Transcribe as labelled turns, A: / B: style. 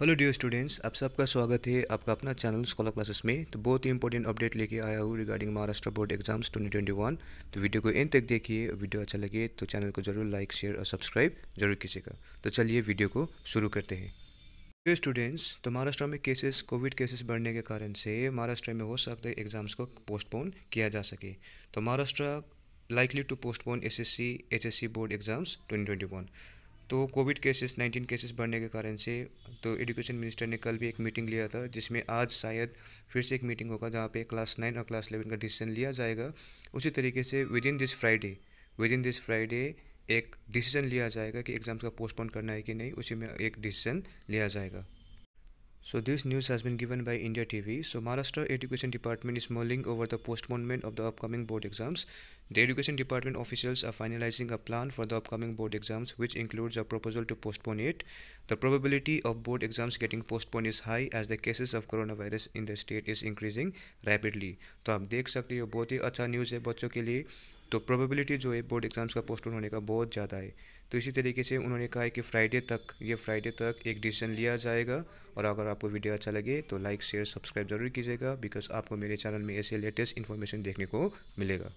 A: Hello dear students आप सबका स्वागत है आपका अपना चैनल स्कॉलर क्लासेस में तो बहुत ही इंपॉर्टेंट अपडेट लेके आया हूँ रिगार्डिंग महाराष्ट्र बोर्ड एग्जाम्स 2021 तो वीडियो को एंड तक देखिए वीडियो अच्छा लगे तो चैनल को जरूर लाइक शेयर और सब्सक्राइब जरूर कीजिएगा तो चलिए वीडियो को शुरू करते हैं डियर स्टूडेंट्स तो महाराष्ट्र में केसेस कोविड केसेस बढ़ने के कारण से महाराष्ट्र में हो सकता है एग्जाम्स को पोस्टपोन किया जा सके तो Maharashtra likely to postpone S S board exams twenty तो कोविड केसेस 19 केसेस बढ़ने के कारण से तो एजुकेशन मिनिस्टर ने कल भी एक मीटिंग लिया था जिसमें आज शायद फिर से एक मीटिंग होगा जहाँ पे क्लास नाइन और क्लास इलेवन का डिसीजन लिया जाएगा उसी तरीके से within this Friday within this Friday एक डिसीजन लिया जाएगा कि एग्ज़ाम्स का पोस्टपोन करना है कि नहीं उसी में एक डिसीजन लिया जाएगा So this news has been given by India TV. So Maharashtra Education Department is mulling over the postponement of the upcoming board exams. The Education Department officials are finalizing a plan for the upcoming board exams which includes a proposal to postpone it. The probability of board exams getting postponed is high as the cases of coronavirus in the state is increasing rapidly. So you can see this is ही अच्छा news है बच्चों के तो probability जो है board exams का postpone होने का बहुत ज़्यादा है तो इसी तरीके से उन्होंने कहा है कि फ्राइडे तक ये फ्राइडे तक एक डिसीजन लिया जाएगा और अगर आपको वीडियो अच्छा लगे तो लाइक शेयर सब्सक्राइब ज़रूर कीजिएगा बिकॉज आपको मेरे चैनल में ऐसे लेटेस्ट इन्फॉर्मेशन देखने को मिलेगा